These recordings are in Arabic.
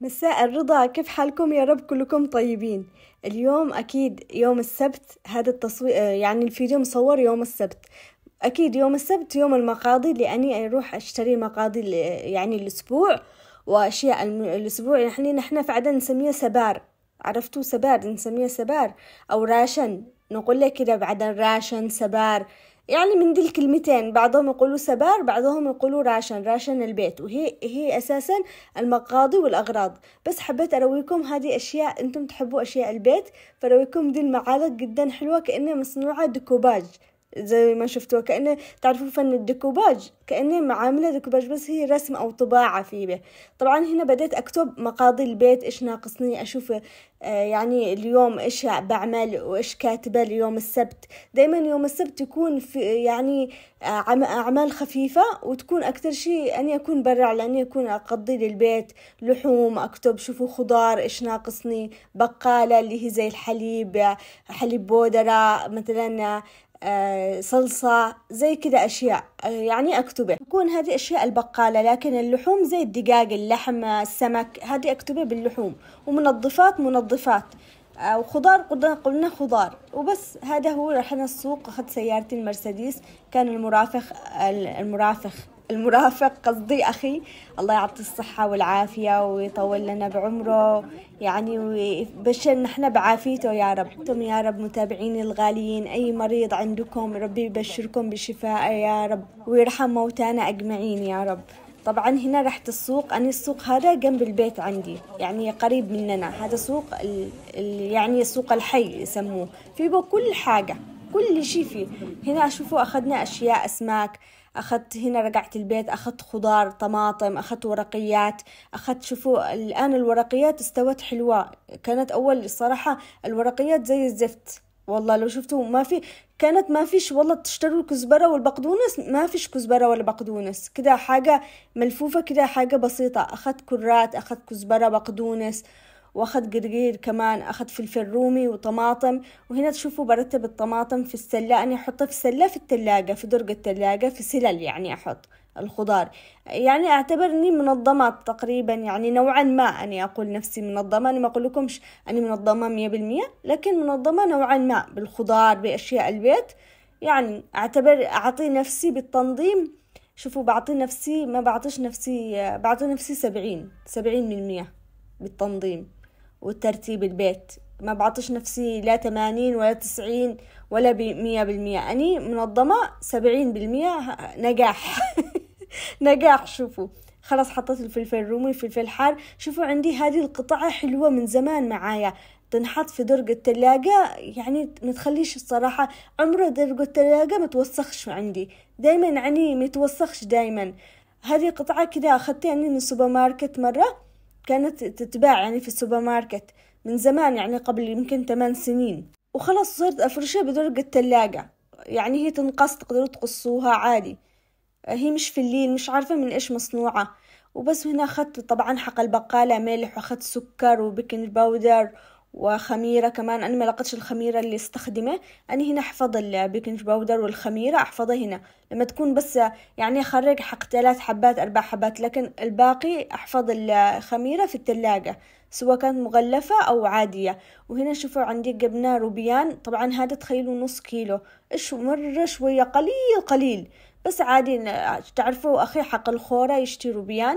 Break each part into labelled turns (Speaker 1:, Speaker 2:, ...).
Speaker 1: مساء الرضا كيف حالكم يا رب كلكم طيبين اليوم أكيد يوم السبت هذا التصوير آه، يعني الفيديو مصور يوم السبت أكيد يوم السبت يوم المقاضي لأني أروح أشتري مقاضي يعني الأسبوع وأشياء الأسبوع يعني نحن في عدن نسميه سبار عرفتوا سبار نسميه سبار أو راشن نقول لك كده بعدن راشن سبار يعني من دي الكلمتين بعضهم يقولوا سبار بعضهم يقولوا راشن راشن البيت وهي هي أساسا المقاضي والأغراض بس حبيت أرويكم هذه أشياء أنتم تحبوا أشياء البيت فرويكم دي المعالق جدا حلوة كأنها مصنوعة ديكوباج زي ما شفتوه كأنه تعرفوا فن الدكوباج كأنه معاملة دكوباج بس هي رسم أو طباعة في به طبعا هنا بديت أكتب مقاضي البيت إيش ناقصني أشوف آه، يعني اليوم إيش بعمل وإيش كاتبة ليوم السبت دايما يوم السبت يكون في يعني آه، أعمال خفيفة وتكون أكثر شيء أني أكون برع لأني أكون أقضي للبيت لحوم أكتب شوفوا خضار إيش ناقصني بقالة اللي هي زي الحليب حليب بودرة مثلا آه، صلصة زي كذا أشياء آه، يعني أكتبه تكون هذه أشياء البقالة لكن اللحوم زي الدجاج اللحم السمك هذه أكتبه باللحوم ومنظفات منظفات آه، وخضار قلنا خضار وبس هذا هو رحنا السوق أخذت سيارتي المرسيدس كان المرافق المرافق المرافق قصدي أخي الله يعطيه الصحة والعافية ويطول لنا بعمره يعني باش نحن بعافيته يا رب أنتم يا رب متابعين الغاليين أي مريض عندكم ربي يبشركم بشفاء يا رب ويرحم موتانا أجمعين يا رب طبعا هنا رحت السوق أنا السوق هذا جنب البيت عندي يعني قريب مننا هذا سوق ال... ال... يعني سوق الحي يسموه فيه كل حاجة كل شيء فيه هنا أشوفه أخذنا أشياء أسماك أخذت هنا رجعت البيت أخذت خضار طماطم أخذت ورقيات أخذت شوفوا الآن الورقيات استوت حلوة كانت أول الصراحة الورقيات زي الزفت والله لو شفتوا ما في كانت ما فيش والله تشتروا الكزبرة والبقدونس ما فيش كزبرة ولا بقدونس كده حاجة ملفوفة كده حاجة بسيطة أخذت كرات أخذت كزبرة بقدونس واخذ قرقير كمان اخذ فلفل رومي وطماطم وهنا تشوفوا برتب الطماطم في السلة انا احطها في السلة في التلاجة في درج التلاجة في سلل يعني احط الخضار يعني اعتبر اني منظمة تقريبا يعني نوعا ما اني اقول نفسي منظمة انا ما اقول لكمش اني منظمة مية بالمية لكن منظمة نوعا ما بالخضار باشياء البيت يعني اعتبر اعطي نفسي بالتنظيم شوفوا بعطي نفسي ما بعطيش نفسي بعطي نفسي سبعين سبعين من مية بالتنظيم وترتيب البيت ما بعطيش نفسي لا تمانين ولا تسعين ولا بمية بالمية أني منظمة سبعين بالمية نجاح نجاح شوفوا خلاص حطيت الفلفل الرومي الفلفل الحار شوفوا عندي هذه القطعة حلوة من زمان معايا تنحط في درج التلاجة يعني ما تخليش الصراحة عمره درج التلاجة ما توسخش عندي دايما يعني ما يتوسخش دايما هذه قطعة كده أخذتها من السوبر ماركت مرة كانت تتباع يعني في السوبر ماركت من زمان يعني قبل يمكن ثمان سنين وخلاص صرت أفرشها بدرجة الثلاجة يعني هي تنقص تقدروا تقصوها عادي هي مش في الليل مش عارفة من إيش مصنوعة وبس هنا أخذت طبعا حق البقالة ملح وأخذت سكر وبيكنج باودر وخميرة كمان أنا ما لقيتش الخميرة اللي استخدمه أنا هنا أحفظ البيكنج باودر والخميرة أحفظها هنا لما تكون بس يعني أخرج حق ثلاث حبات أربع حبات لكن الباقي أحفظ الخميرة في الثلاجة سواء كانت مغلفة أو عادية وهنا شوفوا عندي جبنا روبيان طبعا هذا تخيلوا نص كيلو إيش مرة شوية قليل قليل بس عادي تعرفوا أخي حق الخورة يشتري روبيان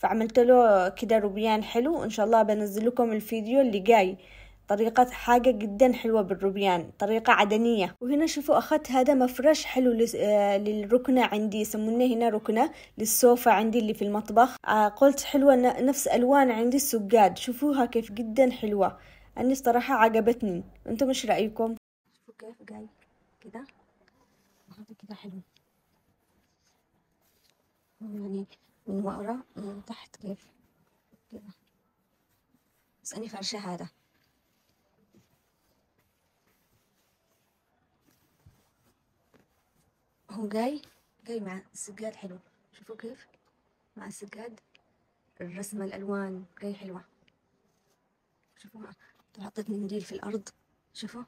Speaker 1: فعملت له كده روبيان حلو وان شاء الله بنزل لكم الفيديو اللي جاي طريقة حاجة جدا حلوة بالروبيان طريقة عدنية وهنا شوفوا أخذت هذا مفرش حلو آه، للركنة عندي يسمونه هنا ركنة للسوفة عندي اللي في المطبخ آه، قلت حلوة نفس ألوان عندي السجاد شوفوها كيف جدا حلوة أني صراحة عجبتني أنتم إيش رأيكم؟ شوفوا كيف جاي كده هذا كده حلو يعني من ورا ومن تحت كيف كده بس أنا فرشة هذا هو جاي جاي مع السجاد حلو شوفوا كيف مع السجاد الرسمة الألوان جاي حلوة شوفوا حطيت منديل في الأرض شوفوا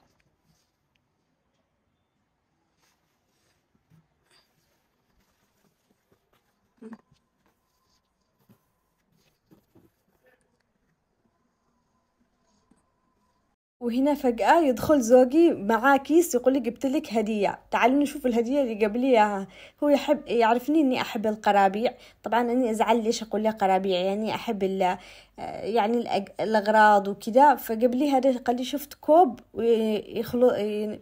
Speaker 1: وهنا فجأة يدخل زوجي معاه كيس يقول لي جبت لك هدية تعالوا نشوف الهدية اللي قبل لي إياها هو يحب يعرفني إني أحب القرابيع طبعا أني أزعل ليش أقول له قرابيع يعني أحب آه، يعني الأغراض وكذا فقبل لي هذا قال لي شفت كوب ويخلو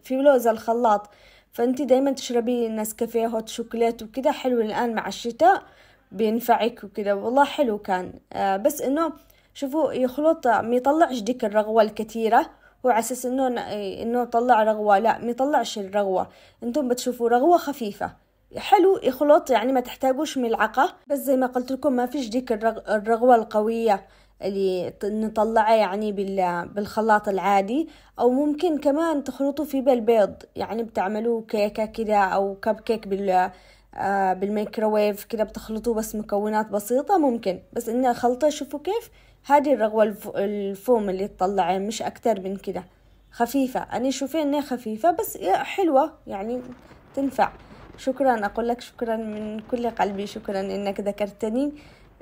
Speaker 1: في لوز الخلاط فأنت دايما تشربي نسكافيه هوت شوكولات وكذا حلو الآن مع الشتاء بينفعك وكذا والله حلو كان آه، بس إنه شوفوا يخلط ما يطلعش ديك الرغوة الكثيرة هو عساس انه انه طلع رغوة لا ما يطلعش الرغوة انتم بتشوفوا رغوة خفيفة حلو يخلط يعني ما تحتاجوش ملعقة بس زي ما قلت لكم ما فيش ديك الرغوة القوية اللي نطلعه يعني بالخلاط العادي او ممكن كمان تخلطوا فيه بالبيض يعني بتعملوه كيكة كده او كب كيك بال آه، بالميكروويف كده بتخلطوه بس مكونات بسيطة ممكن بس إني خلطة شوفوا كيف هذه الرغوة الفوم اللي تطلعه يعني مش أكتر من كده خفيفة أنا شوفي إنها خفيفة بس حلوة يعني تنفع شكرا أقول لك شكرا من كل قلبي شكرا إنك ذكرتني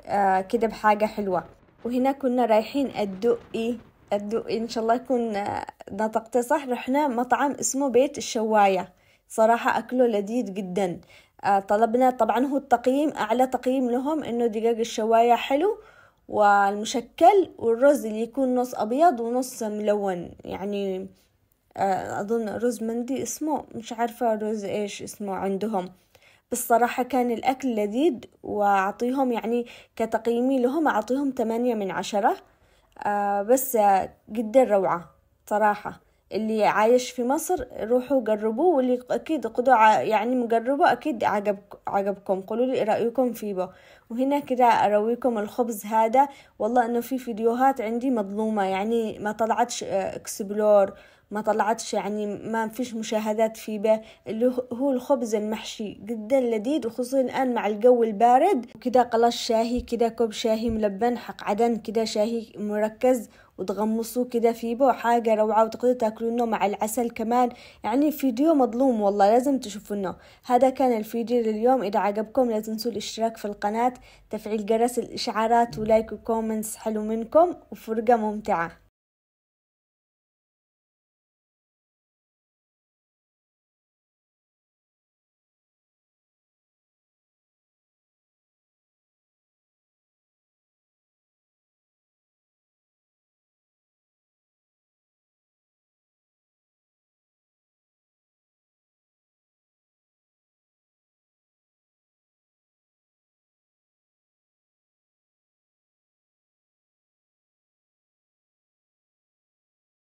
Speaker 1: آه، كده بحاجة حلوة وهنا كنا رايحين الدقي إيه؟ الدقي إن شاء الله يكون آه، نطقت صح رحنا مطعم اسمه بيت الشواية صراحة أكله لذيذ جدا آه، طلبنا طبعا هو التقييم أعلى تقييم لهم إنه دجاج الشواية حلو والمشكل والرز اللي يكون نص أبيض ونص ملون يعني آه، أظن رز مندي اسمه مش عارفة رز إيش اسمه عندهم بس صراحة كان الأكل لذيذ وأعطيهم يعني كتقييمي لهم أعطيهم تمانية من عشرة آه، بس جدا روعة صراحة اللي عايش في مصر روحوا جربوه واللي اكيد قدوا يعني مجربه اكيد عجب عجبكم قولوا لي رايكم فيه بقى. وهنا كده ارويكم الخبز هذا والله انه في فيديوهات عندي مظلومه يعني ما طلعتش آه، اكسبلور ما طلعتش يعني ما فيش مشاهدات في به اللي هو الخبز المحشي جدا لذيذ وخصوصا الآن مع الجو البارد وكذا قلاص شاهي كذا كوب شاهي ملبن حق عدن كذا شاهي مركز وتغمصوه كده في بو حاجة روعة وتقدروا تاكلونه مع العسل كمان يعني فيديو مظلوم والله لازم تشوفونه هذا كان الفيديو لليوم إذا عجبكم لا تنسوا الاشتراك في القناة تفعيل جرس الإشعارات ولايك وكومنتس حلو منكم وفرقة ممتعة